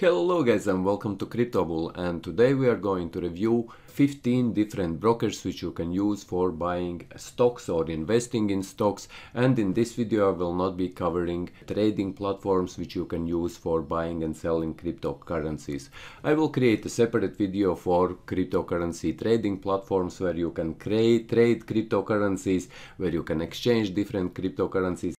Hello guys and welcome to CryptoBull and today we are going to review 15 different brokers which you can use for buying stocks or investing in stocks and in this video I will not be covering trading platforms which you can use for buying and selling cryptocurrencies. I will create a separate video for cryptocurrency trading platforms where you can create, trade cryptocurrencies, where you can exchange different cryptocurrencies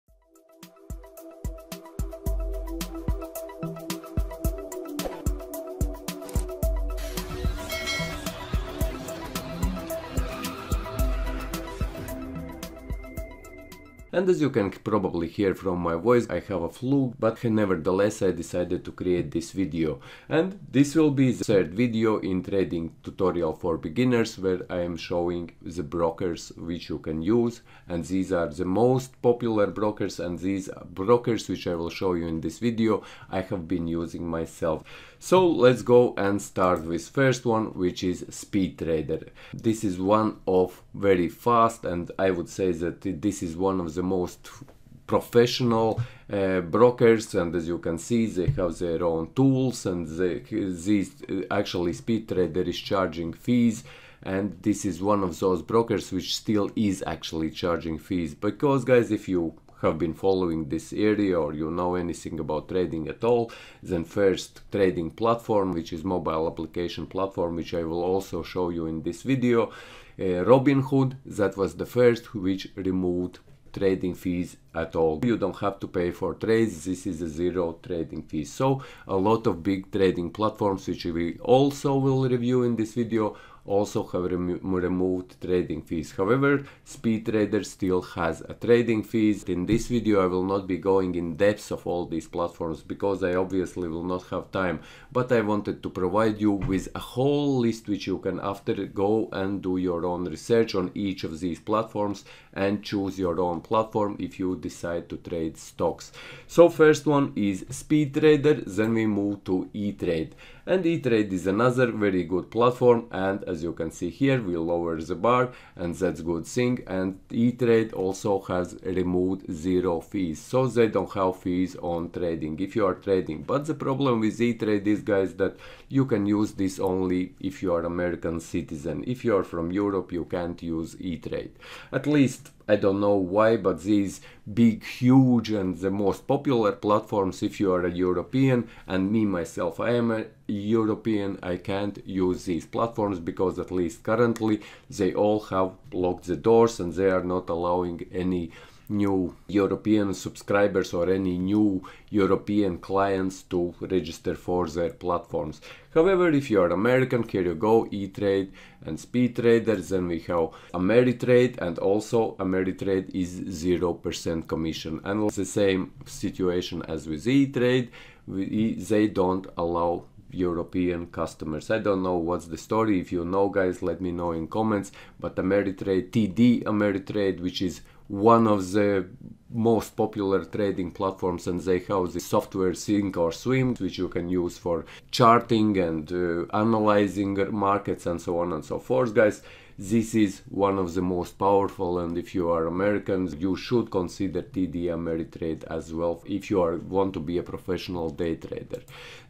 And as you can probably hear from my voice, I have a flu, but nevertheless I decided to create this video. And this will be the third video in trading tutorial for beginners where I am showing the brokers which you can use. And these are the most popular brokers and these brokers which I will show you in this video I have been using myself. So let's go and start with first one, which is Speed Trader. This is one of very fast and I would say that this is one of the most professional uh, brokers and as you can see they have their own tools and they, these uh, actually speed trader is charging fees and this is one of those brokers which still is actually charging fees because guys if you have been following this area or you know anything about trading at all, then first trading platform, which is mobile application platform, which I will also show you in this video. Uh, Robinhood, that was the first which removed trading fees at all. You don't have to pay for trades, this is a zero trading fee. So a lot of big trading platforms which we also will review in this video also have removed trading fees. However, SpeedTrader still has a trading fees. In this video I will not be going in depth of all these platforms because I obviously will not have time, but I wanted to provide you with a whole list which you can after go and do your own research on each of these platforms and choose your own platform if you decide to trade stocks. So first one is SpeedTrader, then we move to E-Trade and E-Trade is another very good platform and as you can see here we lower the bar and that's good thing and E-Trade also has removed zero fees so they don't have fees on trading if you are trading but the problem with E-Trade is guys that you can use this only if you are American citizen if you are from Europe you can't use E-Trade at least I don't know why, but these big, huge and the most popular platforms, if you are a European, and me myself, I am a European, I can't use these platforms because at least currently they all have locked the doors and they are not allowing any new European subscribers or any new European clients to register for their platforms. However, if you are American, here you go, E-Trade and Speed traders. then we have Ameritrade and also Ameritrade is 0% commission. And the same situation as with E-Trade, they don't allow European customers. I don't know what's the story. If you know, guys, let me know in comments. But Ameritrade TD Ameritrade, which is one of the most popular trading platforms and they have the software Sync or Swim, which you can use for charting and uh, analyzing markets and so on and so forth, guys. This is one of the most powerful and if you are Americans, you should consider TD Ameritrade as well if you are want to be a professional day trader.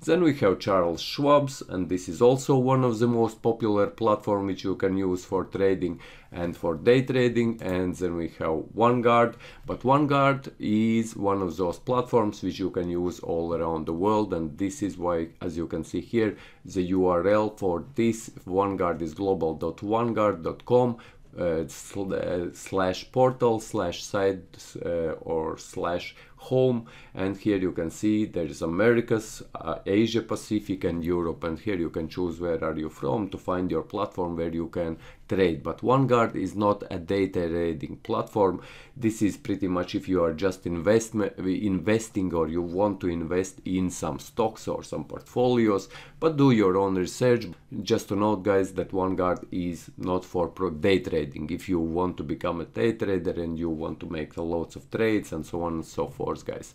Then we have Charles Schwab's and this is also one of the most popular platform which you can use for trading and for day trading and then we have OneGuard. but OneGuard is one of those platforms which you can use all around the world and this is why as you can see here the URL for this OneGuard is globaloneguardcom uh, sl uh, slash portal slash site uh, or slash home and here you can see there is Americas, uh, Asia Pacific and Europe and here you can choose where are you from to find your platform where you can trade but OneGuard is not a data trading platform this is pretty much if you are just investment investing or you want to invest in some stocks or some portfolios but do your own research just to note guys that OneGuard is not for day trading if you want to become a day trader and you want to make lots of trades and so on and so forth guys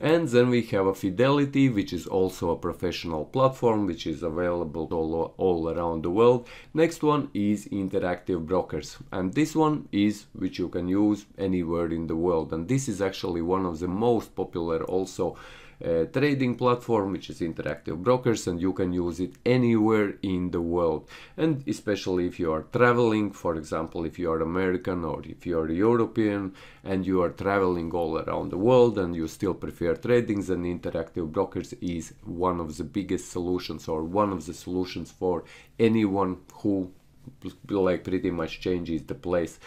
and then we have a fidelity which is also a professional platform which is available all, all around the world next one is interactive brokers and this one is which you can use anywhere in the world and this is actually one of the most popular also trading platform which is interactive brokers and you can use it anywhere in the world and especially if you are traveling for example if you are American or if you are European and you are traveling all around the world and you still prefer trading then interactive brokers is one of the biggest solutions or one of the solutions for anyone who like pretty much changes the place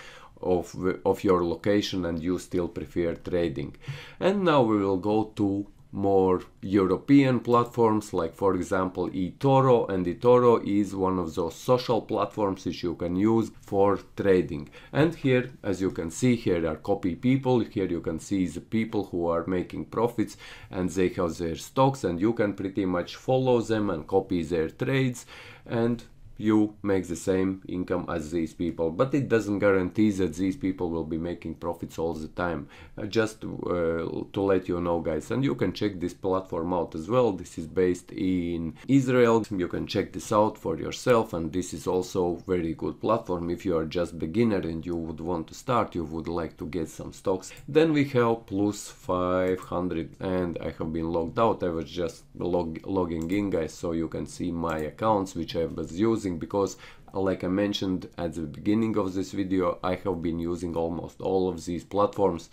of, of your location and you still prefer trading. And now we will go to more European platforms, like for example eToro, and eToro is one of those social platforms which you can use for trading. And here, as you can see, here are copy people. Here you can see the people who are making profits and they have their stocks, and you can pretty much follow them and copy their trades and you make the same income as these people but it doesn't guarantee that these people will be making profits all the time uh, just uh, to let you know guys and you can check this platform out as well this is based in Israel you can check this out for yourself and this is also very good platform if you are just beginner and you would want to start you would like to get some stocks then we have plus 500 and I have been logged out I was just log logging in guys so you can see my accounts which I was using using because like I mentioned at the beginning of this video, I have been using almost all of these platforms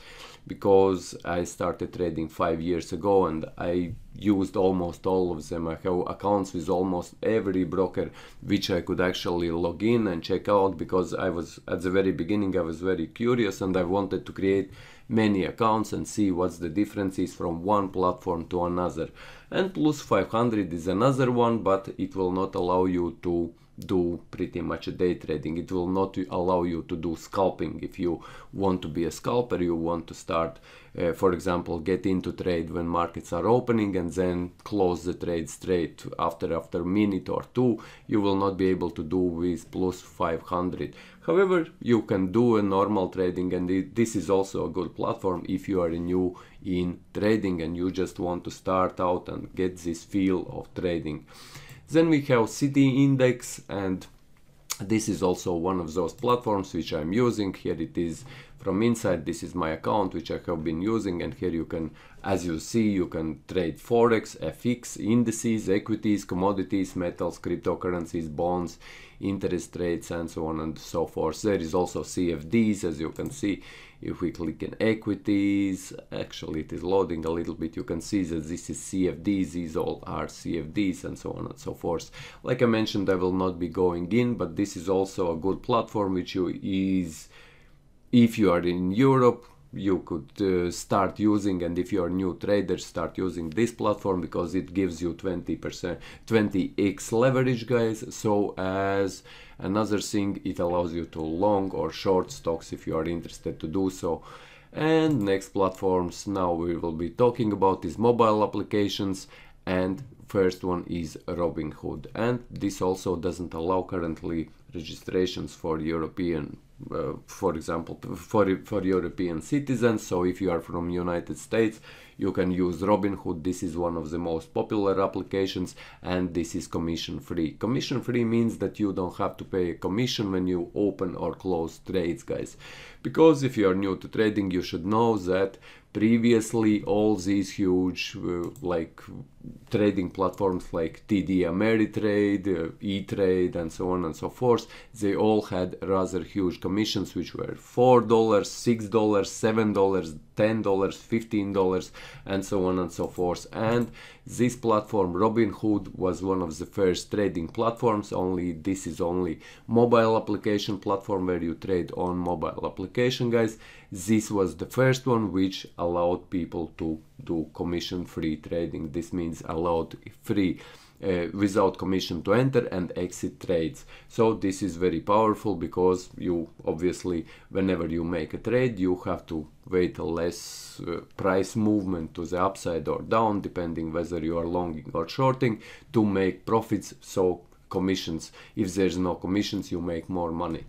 because I started trading five years ago and I used almost all of them. I have accounts with almost every broker which I could actually log in and check out because I was at the very beginning, I was very curious and I wanted to create many accounts and see what's the difference is from one platform to another. And plus 500 is another one, but it will not allow you to do pretty much day trading. It will not allow you to do scalping. If you want to be a scalper, you want to start, uh, for example, get into trade when markets are opening and then close the trade straight after after a minute or two. You will not be able to do with plus 500. However, you can do a normal trading and it, this is also a good platform if you are new in trading and you just want to start out and get this feel of trading. Then we have City Index and this is also one of those platforms which I'm using. Here it is from inside. This is my account which I have been using and here you can, as you see, you can trade Forex, FX, indices, equities, commodities, metals, cryptocurrencies, bonds, interest rates and so on and so forth. There is also CFDs as you can see if we click in equities, actually it is loading a little bit. You can see that this is CFDs, these all are CFDs and so on and so forth. Like I mentioned, I will not be going in, but this is also a good platform which you is, if you are in Europe, you could uh, start using and if you're a new trader start using this platform because it gives you 20% 20x leverage guys so as Another thing, it allows you to long or short stocks if you are interested to do so. And next platforms now we will be talking about is mobile applications and first one is Robinhood and this also doesn't allow currently registrations for European uh, for example, for, for European citizens. So if you are from United States, you can use Robinhood. This is one of the most popular applications and this is commission free. Commission free means that you don't have to pay a commission when you open or close trades, guys. Because if you are new to trading, you should know that previously all these huge uh, like trading platforms like TD Ameritrade, uh, E-Trade and so on and so forth they all had rather huge commissions which were $4, $6, $7, $10, $15 and so on and so forth and this platform Robinhood was one of the first trading platforms only this is only mobile application platform where you trade on mobile application guys. This was the first one which allowed people to do commission free trading. This means allowed free uh, without commission to enter and exit trades. So this is very powerful because you obviously whenever you make a trade you have to wait a less uh, price movement to the upside or down depending whether you are longing or shorting to make profits so commissions if there's no commissions you make more money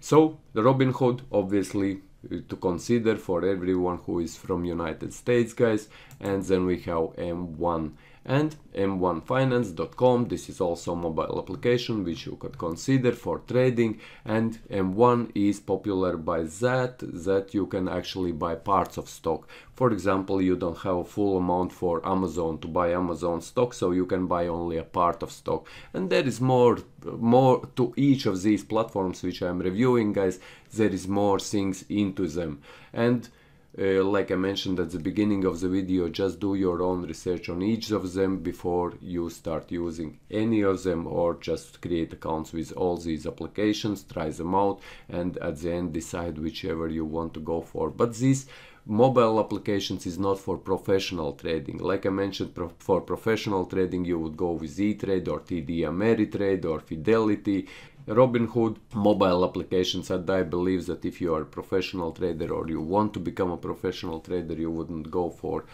so the robinhood obviously uh, to consider for everyone who is from united states guys and then we have m1 and m1finance.com this is also a mobile application which you could consider for trading and m1 is popular by that that you can actually buy parts of stock for example you don't have a full amount for amazon to buy amazon stock so you can buy only a part of stock and there is more more to each of these platforms which i'm reviewing guys there is more things into them and uh, like I mentioned at the beginning of the video, just do your own research on each of them before you start using any of them or just create accounts with all these applications, try them out and at the end decide whichever you want to go for. But these mobile applications is not for professional trading. Like I mentioned, pro for professional trading, you would go with E-Trade or TD Ameritrade or Fidelity. Robinhood mobile applications I believe that if you are a professional trader or you want to become a professional trader, you wouldn't go for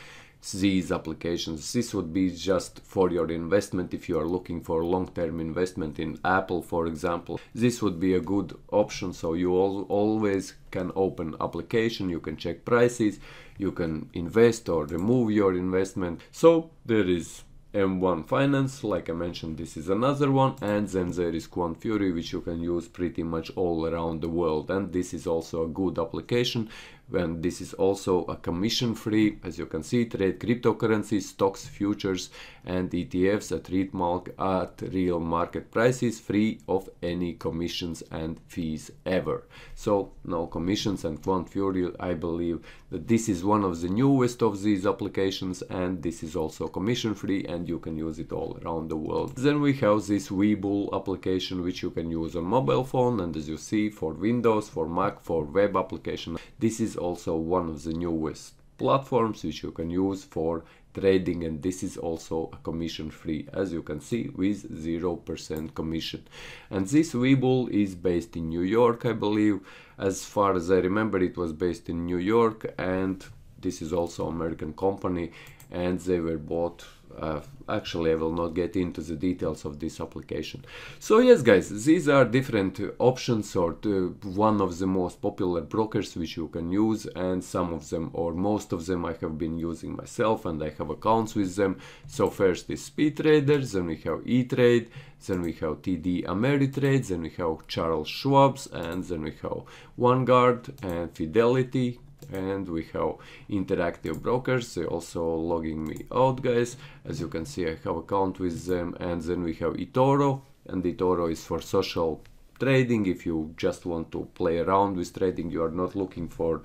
these applications. This would be just for your investment if you are looking for long-term investment in Apple, for example. This would be a good option, so you al always can open application, you can check prices, you can invest or remove your investment. So there is M1 Finance, like I mentioned, this is another one, and then there is Quant Fury, which you can use pretty much all around the world, and this is also a good application and this is also a commission free as you can see trade cryptocurrencies stocks futures and etfs at real, market, at real market prices free of any commissions and fees ever so no commissions and quant fury i believe that this is one of the newest of these applications and this is also commission free and you can use it all around the world then we have this webull application which you can use on mobile phone and as you see for windows for mac for web application this is also one of the newest platforms which you can use for trading and this is also a commission free as you can see with 0% commission and this Webull is based in New York I believe as far as I remember it was based in New York and this is also American company and they were bought uh, actually I will not get into the details of this application. So yes guys, these are different options or uh, one of the most popular brokers which you can use and some of them or most of them I have been using myself and I have accounts with them. So first is SpeedTrader, then we have E-Trade, then we have TD Ameritrade, then we have Charles Schwab's and then we have Vanguard and Fidelity, and we have interactive brokers they also logging me out guys as you can see i have account with them and then we have etoro and etoro is for social trading if you just want to play around with trading you are not looking for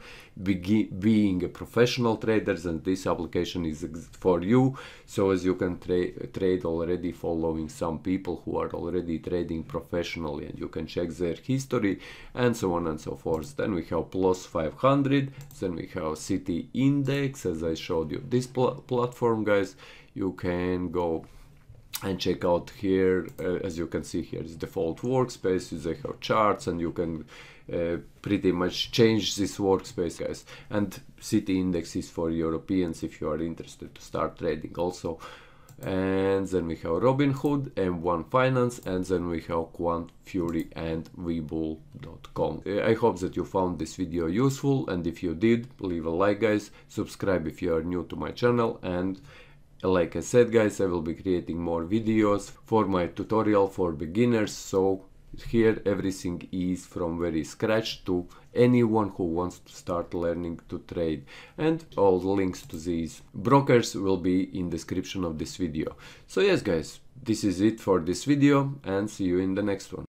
being a professional traders and this application is for you so as you can tra trade already following some people who are already trading professionally and you can check their history and so on and so forth then we have plus 500 then we have city index as i showed you this pl platform guys you can go and check out here uh, as you can see here is default workspace they have charts and you can uh, pretty much change this workspace guys and city index is for europeans if you are interested to start trading also and then we have Robinhood, M1 Finance, and then we have Quant Fury and Webull.com. Uh, I hope that you found this video useful, and if you did, leave a like, guys. Subscribe if you are new to my channel, and like I said guys, I will be creating more videos for my tutorial for beginners, so here everything is from very scratch to anyone who wants to start learning to trade and all links to these brokers will be in description of this video so yes guys this is it for this video and see you in the next one